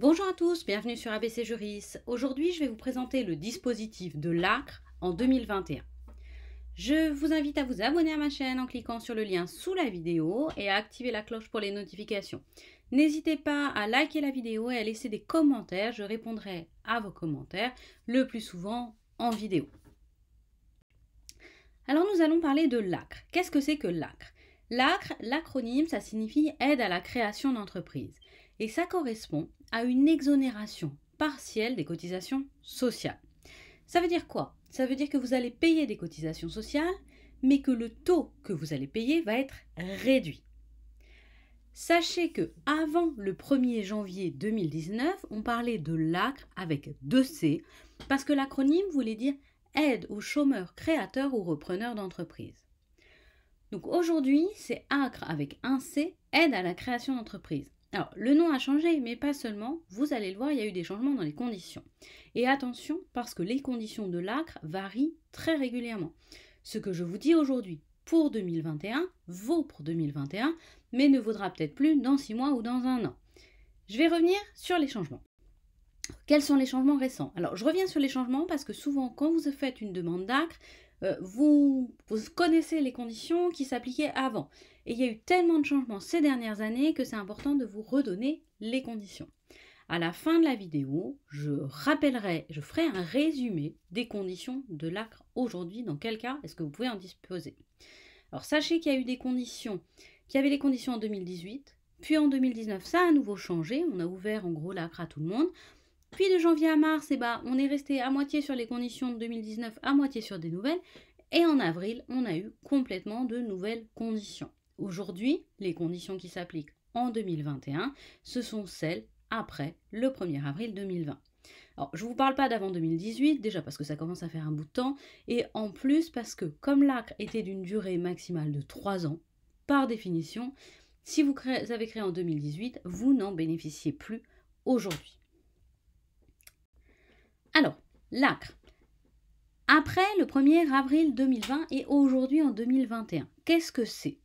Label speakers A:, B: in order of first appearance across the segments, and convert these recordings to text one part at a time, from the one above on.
A: Bonjour à tous, bienvenue sur ABC Juris. Aujourd'hui, je vais vous présenter le dispositif de l'ACRE en 2021. Je vous invite à vous abonner à ma chaîne en cliquant sur le lien sous la vidéo et à activer la cloche pour les notifications. N'hésitez pas à liker la vidéo et à laisser des commentaires, je répondrai à vos commentaires le plus souvent en vidéo. Alors nous allons parler de l'ACRE. Qu'est-ce que c'est que l'ACRE L'ACRE, l'acronyme, ça signifie aide à la création d'entreprise et ça correspond à une exonération partielle des cotisations sociales. Ça veut dire quoi Ça veut dire que vous allez payer des cotisations sociales, mais que le taux que vous allez payer va être réduit. Sachez que avant le 1er janvier 2019, on parlait de l'ACRE avec deux C parce que l'acronyme voulait dire aide aux chômeurs, créateurs ou repreneurs d'entreprise. Donc aujourd'hui, c'est ACRE avec un C, aide à la création d'entreprise. Alors, le nom a changé, mais pas seulement. Vous allez le voir, il y a eu des changements dans les conditions. Et attention, parce que les conditions de l'acre varient très régulièrement. Ce que je vous dis aujourd'hui pour 2021 vaut pour 2021, mais ne vaudra peut-être plus dans 6 mois ou dans un an. Je vais revenir sur les changements. Quels sont les changements récents Alors, je reviens sur les changements parce que souvent, quand vous faites une demande d'acre, euh, vous connaissez les conditions qui s'appliquaient avant. Et il y a eu tellement de changements ces dernières années que c'est important de vous redonner les conditions. À la fin de la vidéo, je rappellerai, je ferai un résumé des conditions de l'ACRE aujourd'hui, dans quel cas est-ce que vous pouvez en disposer. Alors sachez qu'il y a eu des conditions, qu'il y avait les conditions en 2018, puis en 2019 ça a à nouveau changé, on a ouvert en gros l'ACRE à tout le monde. Puis de janvier à mars, eh ben, on est resté à moitié sur les conditions de 2019, à moitié sur des nouvelles. Et en avril, on a eu complètement de nouvelles conditions. Aujourd'hui, les conditions qui s'appliquent en 2021, ce sont celles après le 1er avril 2020. Alors, je ne vous parle pas d'avant 2018, déjà parce que ça commence à faire un bout de temps, et en plus parce que comme l'acre était d'une durée maximale de 3 ans, par définition, si vous avez créé en 2018, vous n'en bénéficiez plus aujourd'hui. Alors, l'acre. Après le 1er avril 2020 et aujourd'hui en 2021, qu'est-ce que c'est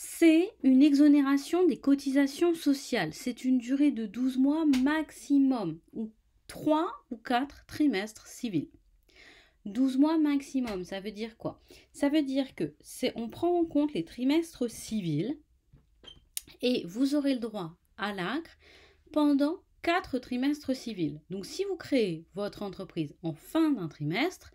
A: c'est une exonération des cotisations sociales. C'est une durée de 12 mois maximum, ou 3 ou 4 trimestres civils. 12 mois maximum, ça veut dire quoi Ça veut dire que c'est on prend en compte les trimestres civils et vous aurez le droit à l'ACRE pendant 4 trimestres civils. Donc si vous créez votre entreprise en fin d'un trimestre,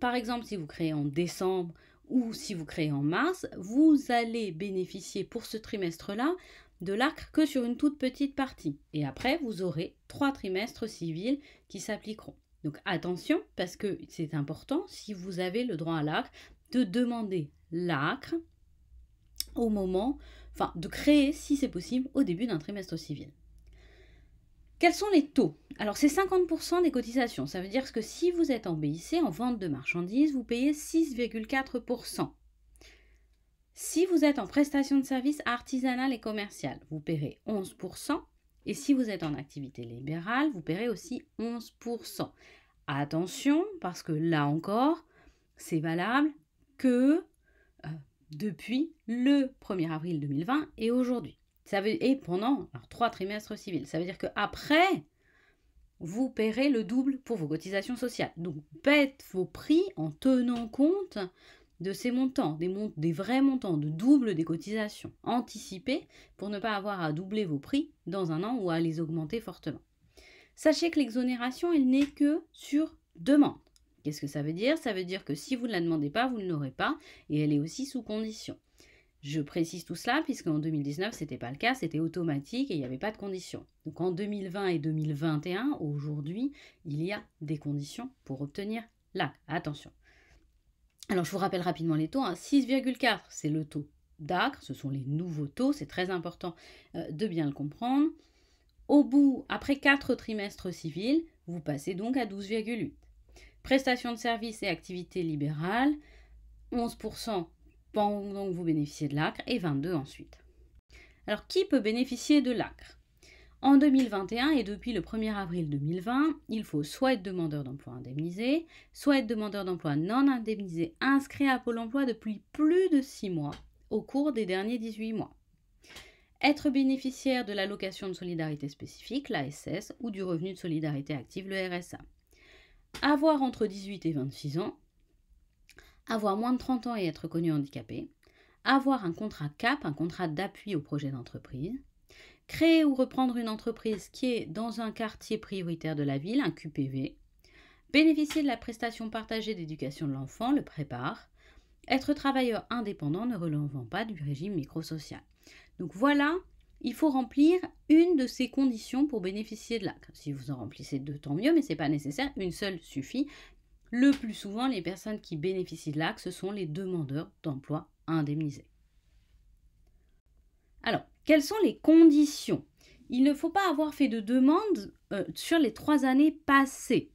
A: par exemple si vous créez en décembre ou si vous créez en mars, vous allez bénéficier pour ce trimestre-là de l'ACRE que sur une toute petite partie. Et après, vous aurez trois trimestres civils qui s'appliqueront. Donc attention, parce que c'est important, si vous avez le droit à l'ACRE, de demander l'ACRE au moment, enfin de créer, si c'est possible, au début d'un trimestre civil. Quels sont les taux Alors c'est 50% des cotisations. Ça veut dire que si vous êtes en BIC, en vente de marchandises, vous payez 6,4%. Si vous êtes en prestation de services artisanales et commerciales, vous paierez 11%. Et si vous êtes en activité libérale, vous paierez aussi 11%. Attention, parce que là encore, c'est valable que euh, depuis le 1er avril 2020 et aujourd'hui et pendant trois trimestres civils. Ça veut dire qu'après, vous paierez le double pour vos cotisations sociales. Donc, faites vos prix en tenant compte de ces montants, des, des vrais montants, de double des cotisations anticipées pour ne pas avoir à doubler vos prix dans un an ou à les augmenter fortement. Sachez que l'exonération, elle n'est que sur demande. Qu'est-ce que ça veut dire Ça veut dire que si vous ne la demandez pas, vous ne l'aurez pas et elle est aussi sous condition. Je précise tout cela puisque en 2019, ce n'était pas le cas, c'était automatique et il n'y avait pas de conditions. Donc en 2020 et 2021, aujourd'hui, il y a des conditions pour obtenir l'ACRE. Attention. Alors je vous rappelle rapidement les taux. 6,4, hein. c'est le taux d'acre, ce sont les nouveaux taux, c'est très important euh, de bien le comprendre. Au bout, après 4 trimestres civils, vous passez donc à 12,8. Prestations de services et activités libérales, 11% pendant vous bénéficiez de l'ACRE et 22 ensuite. Alors qui peut bénéficier de l'ACRE En 2021 et depuis le 1er avril 2020, il faut soit être demandeur d'emploi indemnisé, soit être demandeur d'emploi non indemnisé inscrit à Pôle emploi depuis plus de 6 mois au cours des derniers 18 mois. Être bénéficiaire de l'allocation de solidarité spécifique, l'ASS, ou du revenu de solidarité active, le RSA. Avoir entre 18 et 26 ans, avoir moins de 30 ans et être connu handicapé, avoir un contrat CAP, un contrat d'appui au projet d'entreprise, créer ou reprendre une entreprise qui est dans un quartier prioritaire de la ville, un QPV, bénéficier de la prestation partagée d'éducation de l'enfant, le prépare, être travailleur indépendant ne relevant pas du régime microsocial. Donc voilà, il faut remplir une de ces conditions pour bénéficier de la. Si vous en remplissez deux, tant mieux, mais ce n'est pas nécessaire, une seule suffit. Le plus souvent, les personnes qui bénéficient de l'axe ce sont les demandeurs d'emploi indemnisés. Alors, quelles sont les conditions Il ne faut pas avoir fait de demande euh, sur les trois années passées.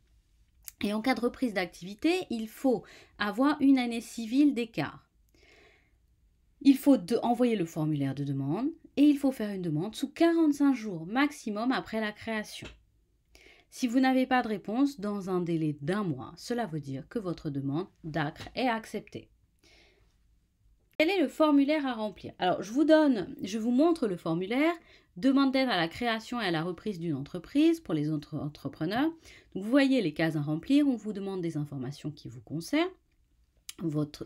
A: Et en cas de reprise d'activité, il faut avoir une année civile d'écart. Il faut envoyer le formulaire de demande et il faut faire une demande sous 45 jours maximum après la création. Si vous n'avez pas de réponse dans un délai d'un mois, cela veut dire que votre demande d'ACRE est acceptée. Quel est le formulaire à remplir Alors, je vous donne, je vous montre le formulaire demande d'aide à la création et à la reprise d'une entreprise pour les autres entrepreneurs. vous voyez les cases à remplir, on vous demande des informations qui vous concernent. Votre,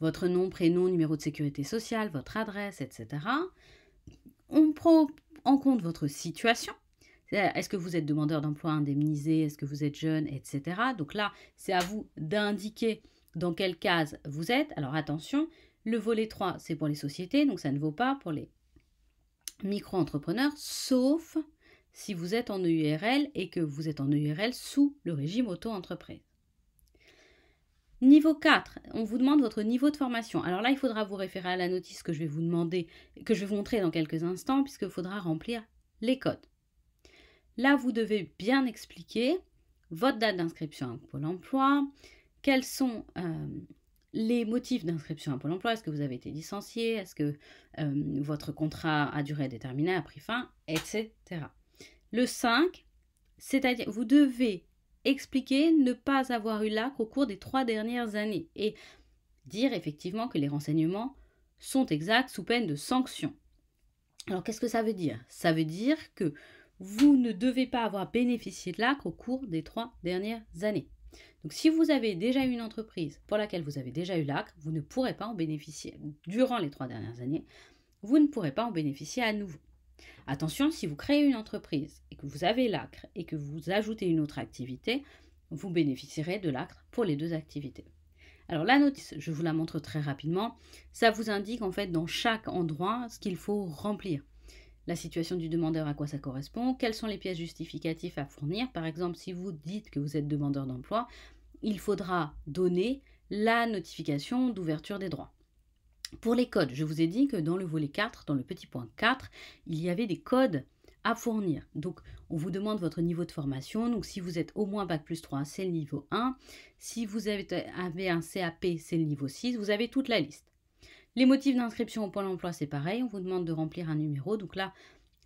A: votre nom, prénom, numéro de sécurité sociale, votre adresse, etc. On prend en compte votre situation, est-ce que vous êtes demandeur d'emploi indemnisé Est-ce que vous êtes jeune Etc. Donc là, c'est à vous d'indiquer dans quelle case vous êtes. Alors attention, le volet 3, c'est pour les sociétés, donc ça ne vaut pas pour les micro-entrepreneurs, sauf si vous êtes en EURL et que vous êtes en EURL sous le régime auto-entreprise. Niveau 4, on vous demande votre niveau de formation. Alors là, il faudra vous référer à la notice que je vais vous demander, que je vais vous montrer dans quelques instants, puisqu'il faudra remplir les codes. Là, vous devez bien expliquer votre date d'inscription à Pôle emploi, quels sont euh, les motifs d'inscription à Pôle emploi, est-ce que vous avez été licencié, est-ce que euh, votre contrat à durée déterminée a pris fin, etc. Le 5, c'est-à-dire vous devez expliquer ne pas avoir eu l'AC au cours des trois dernières années et dire effectivement que les renseignements sont exacts sous peine de sanction. Alors qu'est-ce que ça veut dire Ça veut dire que vous ne devez pas avoir bénéficié de l'ACRE au cours des trois dernières années. Donc si vous avez déjà eu une entreprise pour laquelle vous avez déjà eu l'ACRE, vous ne pourrez pas en bénéficier durant les trois dernières années, vous ne pourrez pas en bénéficier à nouveau. Attention, si vous créez une entreprise et que vous avez l'ACRE et que vous ajoutez une autre activité, vous bénéficierez de l'ACRE pour les deux activités. Alors la notice, je vous la montre très rapidement, ça vous indique en fait dans chaque endroit ce qu'il faut remplir la situation du demandeur, à quoi ça correspond, quelles sont les pièces justificatives à fournir. Par exemple, si vous dites que vous êtes demandeur d'emploi, il faudra donner la notification d'ouverture des droits. Pour les codes, je vous ai dit que dans le volet 4, dans le petit point 4, il y avait des codes à fournir. Donc, on vous demande votre niveau de formation. Donc, si vous êtes au moins Bac plus 3, c'est le niveau 1. Si vous avez un CAP, c'est le niveau 6. Vous avez toute la liste. Les motifs d'inscription au Pôle emploi, c'est pareil. On vous demande de remplir un numéro. Donc là,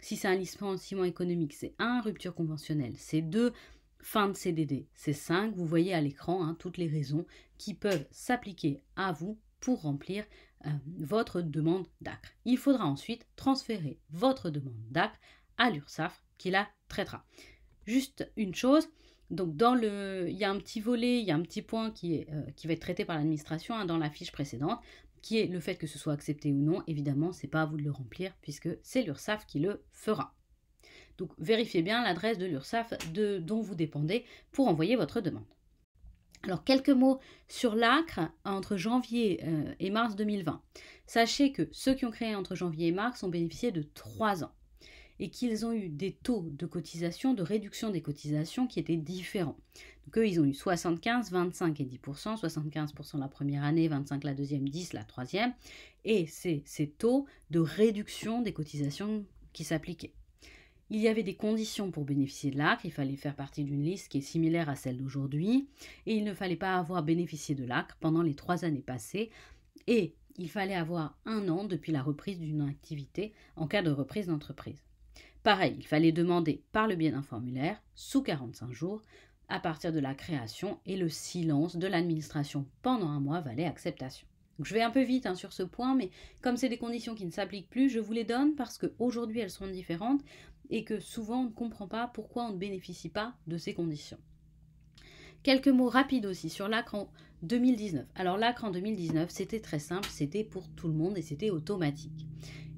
A: si c'est un licenciement économique, c'est 1. Rupture conventionnelle, c'est 2. Fin de CDD, c'est 5. Vous voyez à l'écran hein, toutes les raisons qui peuvent s'appliquer à vous pour remplir euh, votre demande d'acre. Il faudra ensuite transférer votre demande d'acre à l'URSSAF qui la traitera. Juste une chose, donc dans le, il y a un petit volet, il y a un petit point qui, est, euh, qui va être traité par l'administration hein, dans la fiche précédente qui est le fait que ce soit accepté ou non. Évidemment, c'est pas à vous de le remplir puisque c'est l'URSAF qui le fera. Donc vérifiez bien l'adresse de l'URSSAF dont vous dépendez pour envoyer votre demande. Alors quelques mots sur l'ACRE entre janvier euh, et mars 2020. Sachez que ceux qui ont créé entre janvier et mars ont bénéficié de trois ans et qu'ils ont eu des taux de cotisation, de réduction des cotisations qui étaient différents. Donc eux, ils ont eu 75, 25 et 10%, 75% la première année, 25 la deuxième, 10 la troisième, et c'est ces taux de réduction des cotisations qui s'appliquaient. Il y avait des conditions pour bénéficier de l'ACRE, il fallait faire partie d'une liste qui est similaire à celle d'aujourd'hui, et il ne fallait pas avoir bénéficié de l'ACRE pendant les trois années passées, et il fallait avoir un an depuis la reprise d'une activité en cas de reprise d'entreprise. Pareil, il fallait demander par le biais d'un formulaire, sous 45 jours, à partir de la création et le silence de l'administration pendant un mois valait acceptation. je vais un peu vite hein, sur ce point, mais comme c'est des conditions qui ne s'appliquent plus, je vous les donne parce qu'aujourd'hui elles sont différentes et que souvent on ne comprend pas pourquoi on ne bénéficie pas de ces conditions. Quelques mots rapides aussi sur en 2019. Alors en 2019, c'était très simple, c'était pour tout le monde et c'était automatique.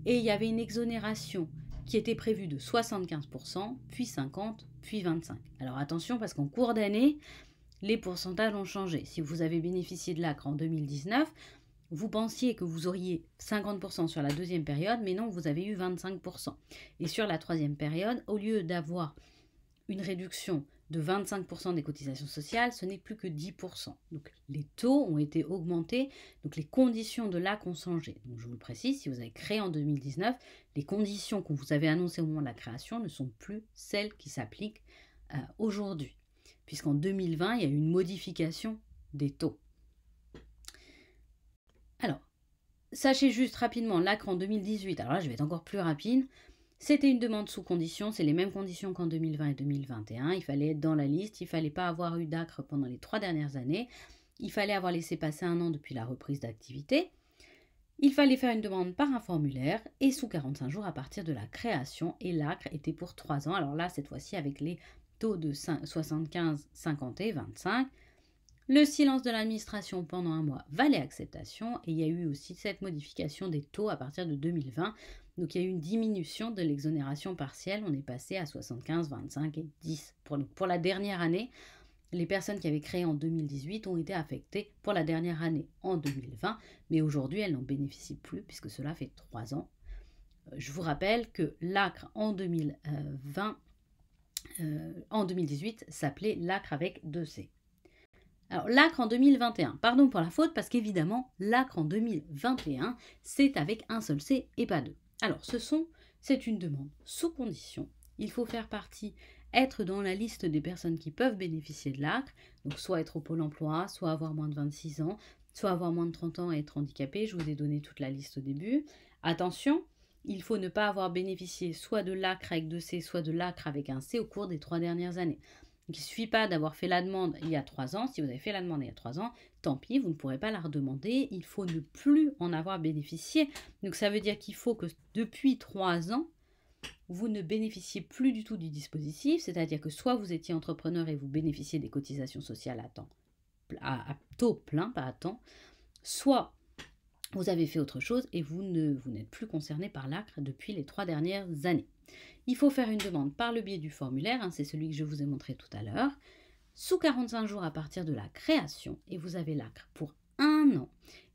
A: Et il y avait une exonération qui était prévu de 75%, puis 50%, puis 25%. Alors attention parce qu'en cours d'année, les pourcentages ont changé. Si vous avez bénéficié de l'ACRE en 2019, vous pensiez que vous auriez 50% sur la deuxième période, mais non, vous avez eu 25%. Et sur la troisième période, au lieu d'avoir une réduction de 25% des cotisations sociales, ce n'est plus que 10%. Donc les taux ont été augmentés, donc les conditions de l'acte ont changé. Donc je vous le précise, si vous avez créé en 2019, les conditions qu'on vous avez annoncées au moment de la création ne sont plus celles qui s'appliquent euh, aujourd'hui, puisqu'en 2020, il y a eu une modification des taux. Alors, sachez juste rapidement, l'ACRE en 2018, alors là je vais être encore plus rapide, c'était une demande sous condition, c'est les mêmes conditions qu'en 2020 et 2021. Il fallait être dans la liste, il ne fallait pas avoir eu d'ACRE pendant les trois dernières années, il fallait avoir laissé passer un an depuis la reprise d'activité, il fallait faire une demande par un formulaire et sous 45 jours à partir de la création. Et l'ACRE était pour trois ans. Alors là, cette fois-ci, avec les taux de 75, 50 et 25. Le silence de l'administration pendant un mois valait acceptation et il y a eu aussi cette modification des taux à partir de 2020 donc il y a eu une diminution de l'exonération partielle, on est passé à 75, 25 et 10. Pour, pour la dernière année, les personnes qui avaient créé en 2018 ont été affectées pour la dernière année en 2020, mais aujourd'hui elles n'en bénéficient plus puisque cela fait 3 ans. Euh, je vous rappelle que l'ACRE en 2020, euh, en 2018 s'appelait l'ACRE avec 2C. Alors l'ACRE en 2021, pardon pour la faute parce qu'évidemment l'ACRE en 2021 c'est avec un seul C et pas deux. Alors, ce sont, c'est une demande sous condition. Il faut faire partie, être dans la liste des personnes qui peuvent bénéficier de l'ACRE, donc soit être au Pôle emploi, soit avoir moins de 26 ans, soit avoir moins de 30 ans et être handicapé. Je vous ai donné toute la liste au début. Attention, il faut ne pas avoir bénéficié soit de l'ACRE avec deux C, soit de l'ACRE avec un C au cours des trois dernières années il ne suffit pas d'avoir fait la demande il y a trois ans. Si vous avez fait la demande il y a trois ans, tant pis, vous ne pourrez pas la redemander. Il faut ne plus en avoir bénéficié. Donc ça veut dire qu'il faut que depuis trois ans, vous ne bénéficiez plus du tout du dispositif. C'est-à-dire que soit vous étiez entrepreneur et vous bénéficiez des cotisations sociales à temps, à, à taux plein, pas à temps, soit vous avez fait autre chose et vous ne vous n'êtes plus concerné par l'ACRE depuis les trois dernières années. Il faut faire une demande par le biais du formulaire, hein, c'est celui que je vous ai montré tout à l'heure, sous 45 jours à partir de la création et vous avez l'ACRE pour un an.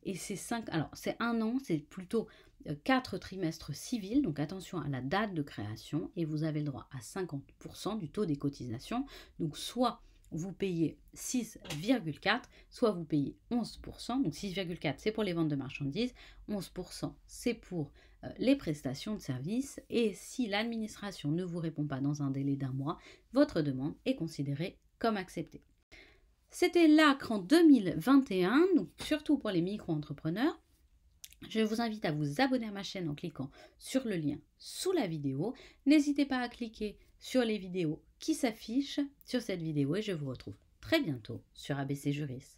A: Et c'est alors c'est un an, c'est plutôt euh, quatre trimestres civils, donc attention à la date de création et vous avez le droit à 50% du taux des cotisations, donc soit vous payez 6,4, soit vous payez 11%. Donc 6,4, c'est pour les ventes de marchandises, 11%, c'est pour euh, les prestations de services. Et si l'administration ne vous répond pas dans un délai d'un mois, votre demande est considérée comme acceptée. C'était l'ACRE 2021, surtout pour les micro-entrepreneurs. Je vous invite à vous abonner à ma chaîne en cliquant sur le lien sous la vidéo. N'hésitez pas à cliquer sur les vidéos qui s'affiche sur cette vidéo et je vous retrouve très bientôt sur ABC Juris.